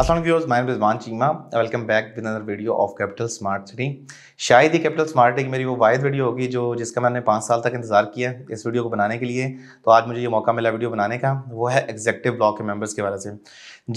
असल viewers my Rizwan Cheema welcome back with another video of capital smart city शायद ही capital smart की मेरी वो वायद वीडियो होगी जो जिसका मैंने पाँच साल तक इंतज़ार किया है इस वीडियो को बनाने के लिए तो आज मुझे ये मौका मिला वीडियो बनाने का वो है एग्जेक्टिव ब्लॉक के मेंबर्स के वाले से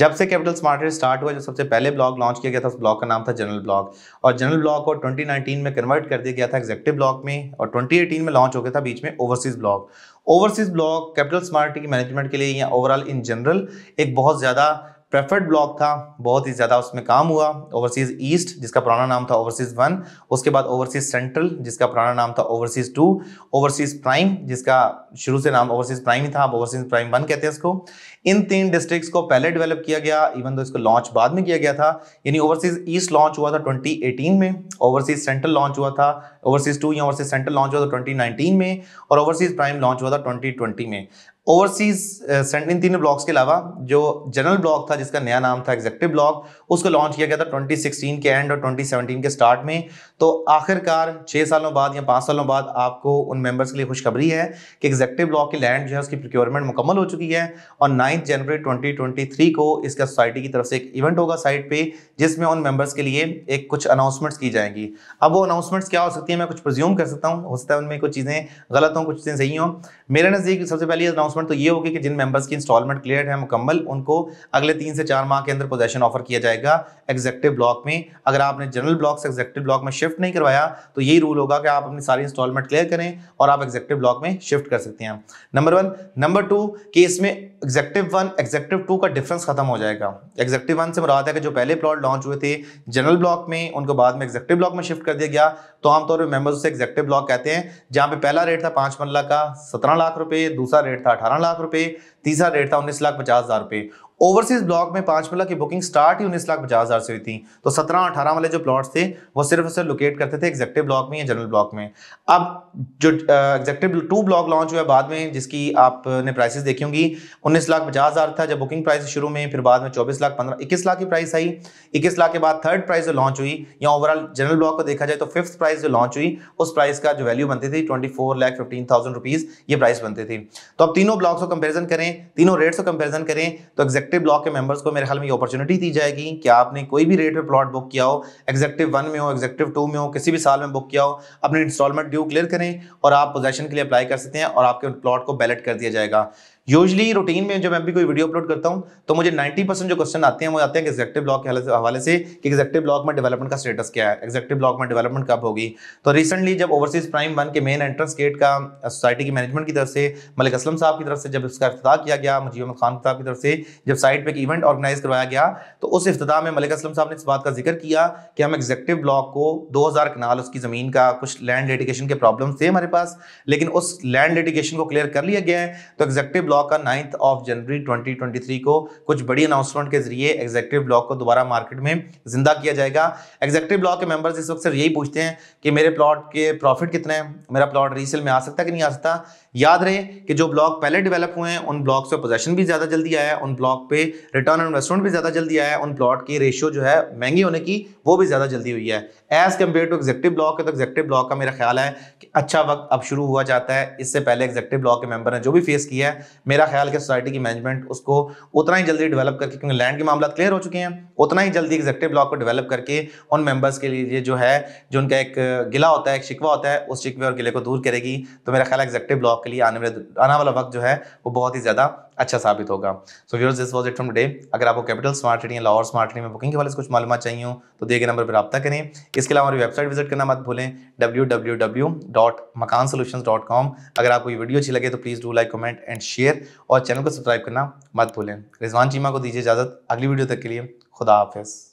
जब से कैपिटल स्मार्ट सिटी स्टार्ट हुआ जो सबसे पहले ब्लॉग लॉन्च किया गया था उस ब्लॉग का नाम था जनरल ब्लॉग और जनरल ब्लॉग को ट्वेंटी में कन्वर्ट कर दिया गया था एग्जेक्टिव ब्लॉक में और ट्वेंटी में लॉन्च हो गया था बीच में overseas blog overseas blog capital smart city की मैनेजमेंट के लिए या ओवरऑल इन जनरल एक बहुत ज़्यादा प्रेफर्ड ब्लॉक था बहुत ही ज़्यादा उसमें काम हुआ ओवरसीज़ ईस्ट जिसका पुराना नाम था ओवरसीज़ वन उसके बाद ओवरसीज़ सेंट्रल जिसका पुराना नाम था ओवरसीज़ टू ओवरसीज़ प्राइम जिसका शुरू से नाम ओवरसीज़ प्राइम ही था अब ओवरसीज़ प्राइम वन कहते हैं इसको इन तीन डिस्ट्रिक्ट को पहले डेवलप किया गया इवन दो इसको लॉन्च बाद में किया गया था यानी ओवरसीज़ ईस्ट लॉन्च हुआ था ट्वेंटी में ओवरसीज़ सेंट्रल लॉन्च हुआ था ओवरसीज़ टू या ओवरसीज़ सेंट्रल लॉन्च हुआ था ट्वेंटी में और ओवरसीज़ प्राइम लॉन्च हुआ था ट्वेंटी में ओवरसीज सेंटर इन तीनों ब्लॉक्स के अलावा जो जनरल ब्लॉक था जिसका नया नाम था एग्जेक्टिव ब्लॉक उसको लॉन्च किया गया था 2016 के एंड और 2017 के स्टार्ट में तो आखिरकार छः सालों बाद या पाँच सालों बाद आपको उन मेंबर्स के लिए खुशखबरी है कि एग्जेक्टिव ब्लॉक की लैंड जो है उसकी प्रिक्योरमेंट मुकम्मल हो चुकी है और नाइन्थ जनवरी ट्वेंटी को इसका सोसाइटी की तरफ से एक इवेंट होगा साइट पर जिसमें उन मेम्बर्स के लिए एक कुछ अनाउंसमेंट्स की जाएंगी अब वो अनाउंसमेंट्स क्या हो सकती है मैं कुछ प्रज्यूम कर सकता हूँ हो सकता है उनमें कुछ चीज़ें गलत हों कुछ चीज़ें सही हों मेरे नज़दीक सबसे पहले अनाउंसमेंट अनाउंसमेंट तो ये होगी कि जिन मेंबर्स की इंस्टॉलमेंट क्लियर है मुकम्मल उनको अगले तीन से चार माह के अंदर पोजेशन ऑफर किया जाएगा एग्जेक्टिव ब्लॉक में अगर आपने जनरल ब्लॉक से एग्जेक्टिव ब्लॉक में शिफ्ट नहीं करवाया तो यही रूल होगा कि आप अपनी सारी इंस्टॉलमेंट क्लियर करें और आप एग्जेक्टिव ब्लॉक में शिफ्ट कर सकते हैं नंबर वन नंबर टू कि इसमें एग्जेक्टिव वन एग्जेक्टिव टू का डिफरेंस खत्म हो जाएगा एग्जेक्टिव वन से मुराद है कि जो पहले प्लॉट लॉन्च हुए थे जनरल ब्लॉक में उनको बाद में एग्जेक्टिव ब्लॉक में शिफ्ट कर दिया गया तो आमतौर पर मेंबर्स उसे एग्जेक्टिव ब्लॉक कहते हैं जहां पे पहला रेट था पाँच मरला का सत्रह लाख रुपए दूसरा रेट था अठारह लाख रुपए तीसरा रेट था उन्नीस लाख पचास हज़ार रुपये ओवरसीज ब्लॉक में पांच मिला की बुकिंग स्टार्ट ही उन्नीस लाख पचास हजार से हुई थी तो सत्रह अठारह वाले जो प्लॉट थे वो सिर्फ सिर्फ लोकेट करते थे एग्जेक्टिव ब्लॉक में या जनरल ब्लॉक में अब जो एग्जेक्टिव टू ब्लॉक लॉन्च हुआ बाद में जिसकी आपने प्राइसेस देखी होंगी उन्नीस लाख पचास हजार था जब बुकिंग प्राइस शुरू में फिर बाद में चौबीस लाख पंद्रह इक्कीस लाख की प्राइस आई इक्कीस लाख के बाद थर्ड प्राइस जो लॉन्च हुई या ओवरऑल जनरल ब्लॉक को देखा जाए तो फिफ्थ प्राइस जो लॉन्च हुई उस प्राइस का जो वैल्यू बनती थी twenty four lakh fifteen thousand rupees ये प्राइस बनती थी तो अब तीनों ब्लॉक्स को कंपेरिजन करें तीनों रेट्स को कंपेरिजन करें तो एक्जेक्ट एग्जेक्टिव ब्लॉक के मेंबर्स को मेरे ख्याल में ये अपॉर्चुनिटी दी जाएगी कि आपने कोई भी रेट पे प्लॉट बुक किया हो एग्जेक्टिव वन में हो एग्जेक्टिव टू में हो किसी भी साल में बुक किया हो अपने इंस्टॉलमेंट ड्यू क्लियर करें और आप पोजेशन के लिए अप्लाई कर सकते हैं और आपके प्लॉट को बैलेट कर दिया जाएगा यूजली रूटीन में जब मैं भी कोई वीडियो अपलोड करता हूं तो मुझे 90 परसेंट जो क्वेश्चन आते हैं वो आते हैं कि एग्जेक्टिव ब्लॉक के हवाले से कि एग्जेक्टिव ब्लॉक में डेवलपमेंट का स्टेटस क्या है एग्जेक्टिव ब्लॉक में डेवलपमेंट कब होगी तो रिसेंटली जब ओवरसीज प्राइम वन के मेन एंट्रेंस गेट का सोसाइटी uh, की मैनेजमेंट की तरफ से मलिक असलम साहब की तरफ से जब इसका अफ्ताह किया गया मुजीब अहमद खान साहब की तरफ से जब साइट पर एक इवेंट ऑर्गेनाइज करवाया गया तो उस अफ्ताह में मलिक असलम साहब ने इस बात का जिक्र किया कि हम एग्जेक्टिव ब्लॉक को दो हज़ार उसकी ज़मीन का कुछ लैंड लिटिगेशन के प्रॉब्लम थे हमारे पास लेकिन उस लैंड लिटिगेशन को क्लियर कर लिया गया है तो एग्जेक्टिव ब्लॉक ब्लॉक का नाइन्थ ऑफ जनवरी 2023 को कुछ बड़ी अनाउंसमेंट के जरिए एग्जेक्टिव ब्लॉक को दोबारा मार्केट में जिंदा किया जाएगा एग्जेक्टिव ब्लॉक के मेंबर्स इस वक्त सिर्फ यही पूछते हैं कि मेरे प्लॉट के प्रॉफिट कितने हैं मेरा प्लॉट रीसेल में आ सकता कि नहीं आ सकता याद रहे कि जो ब्लॉक पहले डेवलप हुए हैं उन ब्लॉक्स पे पोजेशन भी ज़्यादा जल्दी आया है उन ब्लॉक पे रिटर्न ऑन इन्वेस्टमेंट भी ज़्यादा जल्दी आया है उन प्लॉट की रेशियो जो है महंगी होने की वो भी ज़्यादा जल्दी हुई है as compare to executive block है तो एग्जेक्टिव ब्लॉक का मेरा ख्याल है कि अच्छा वक्त अब शुरू हुआ जाता है इससे पहले एग्जेक्टिव ब्लॉक के मेंबर ने जो भी फेस किया है मेरा ख्याल कि सोसाइटी की मैनेजमेंट उसको उतना ही जल्दी डेवलप करके क्योंकि लैंड के मामला क्लियर हो चुके हैं उतना ही जल्दी एग्जेक्टिव ब्लॉक को डेवलप करके उन मेंबर्स के लिए जो है जो उनका एक गिला होता है एक शिकवा होता है उस शिकवे और गिले को दूर करेगी तो मेरा ख्याल एग्जेक्टिव ब्लॉक आपके के लिए आने वाले आने वाला वक्त जो है वो बहुत ही ज़्यादा अच्छा साबित होगा so viewers this was it from day अगर आपको कैपिटल स्मार्ट रेडी या लाहौर स्मार्ट रेडी में बुकिंग के वाले कुछ मालूम चाहिए हो तो दिए गए नंबर पर रब्ता करें इसके अलावा हमारी वेबसाइट विजिट करना मत भूलें W W W dot makaan solution dot com अगर आपको ये वीडियो अच्छी लगे तो please do like comment and share और चैनल को सब्सक्राइब करना मत भूलें रिजवान चीमा को दीजिए इजाज़त अगली वीडियो तक के लिए खुदा हाफिज़